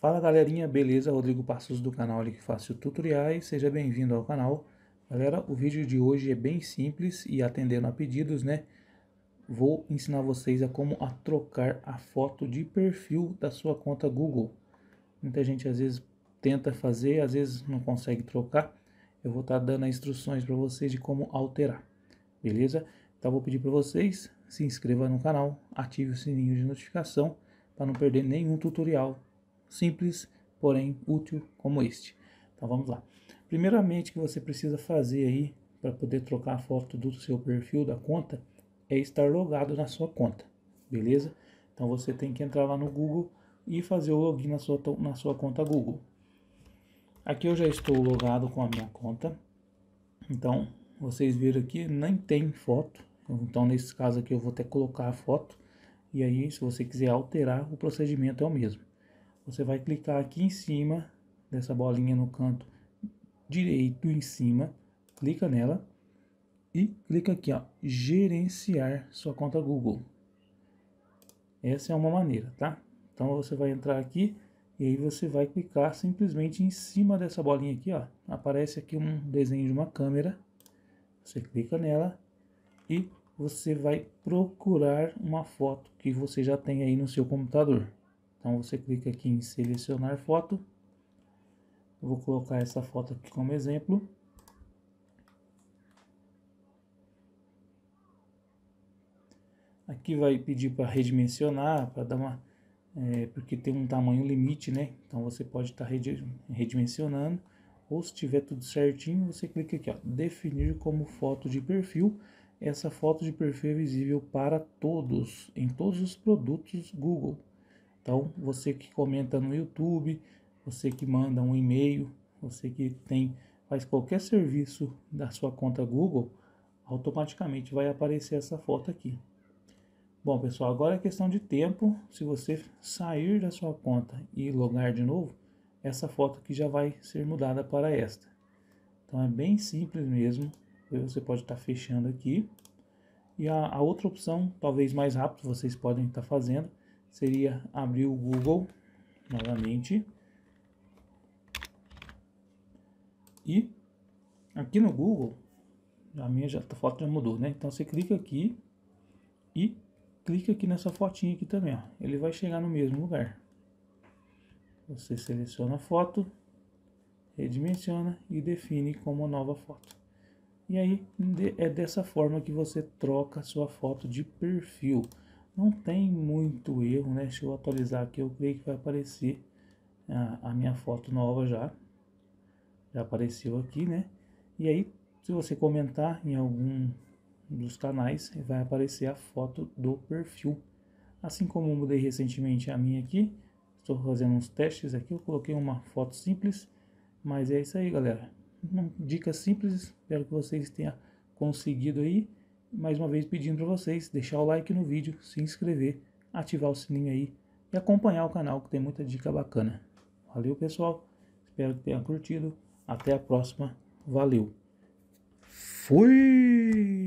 Fala galerinha, beleza? Rodrigo Passos do canal Ali que Faço Tutoriais, seja bem-vindo ao canal. Galera, o vídeo de hoje é bem simples e atendendo a pedidos, né? Vou ensinar vocês a como a trocar a foto de perfil da sua conta Google. Muita gente às vezes tenta fazer, às vezes não consegue trocar. Eu vou estar tá dando instruções para vocês de como alterar, beleza? Então vou pedir para vocês, se inscreva no canal, ative o sininho de notificação para não perder nenhum tutorial simples, porém útil como este. Então vamos lá. Primeiramente que você precisa fazer aí para poder trocar a foto do seu perfil da conta é estar logado na sua conta, beleza? Então você tem que entrar lá no Google e fazer o login na sua, na sua conta Google. Aqui eu já estou logado com a minha conta. Então vocês viram aqui nem tem foto. Então nesse caso aqui eu vou até colocar a foto e aí se você quiser alterar o procedimento é o mesmo você vai clicar aqui em cima dessa bolinha no canto direito em cima, clica nela e clica aqui, ó, gerenciar sua conta Google. Essa é uma maneira, tá? Então você vai entrar aqui e aí você vai clicar simplesmente em cima dessa bolinha aqui, ó. Aparece aqui um desenho de uma câmera. Você clica nela e você vai procurar uma foto que você já tem aí no seu computador. Então você clica aqui em selecionar foto. Eu vou colocar essa foto aqui como exemplo. Aqui vai pedir para redimensionar, para dar uma é, porque tem um tamanho limite, né? Então você pode estar tá redimensionando. Ou se tiver tudo certinho, você clica aqui, ó, definir como foto de perfil. Essa foto de perfil é visível para todos, em todos os produtos Google. Então, você que comenta no YouTube, você que manda um e-mail, você que tem faz qualquer serviço da sua conta Google, automaticamente vai aparecer essa foto aqui. Bom, pessoal, agora é questão de tempo. Se você sair da sua conta e logar de novo, essa foto aqui já vai ser mudada para esta. Então é bem simples mesmo. Você pode estar tá fechando aqui. E a, a, outra opção, talvez mais rápido, vocês podem estar tá fazendo, seria abrir o Google novamente. E aqui no Google, a minha já, a foto já mudou, né? Então você clica aqui e clica aqui nessa fotinha aqui também, ó. Ele vai chegar no mesmo lugar. Você seleciona a foto, redimensiona e define como nova foto. E aí é dessa forma que você troca sua foto de perfil. Não tem muito erro, né? Deixa eu atualizar aqui, eu creio que vai aparecer a, a minha foto nova já. Já apareceu aqui, né? E aí, se você comentar em algum dos canais, vai aparecer a foto do perfil. Assim como eu mudei recentemente a minha aqui, estou fazendo uns testes aqui, eu coloquei uma foto simples, mas é isso aí, galera. Uma dica simples, espero que vocês tenham conseguido aí mais uma vez pedindo para vocês deixar o like no vídeo, se inscrever, ativar o sininho aí e acompanhar o canal que tem muita dica bacana. Valeu, pessoal. Espero que tenham curtido. Até a próxima. Valeu. Fui!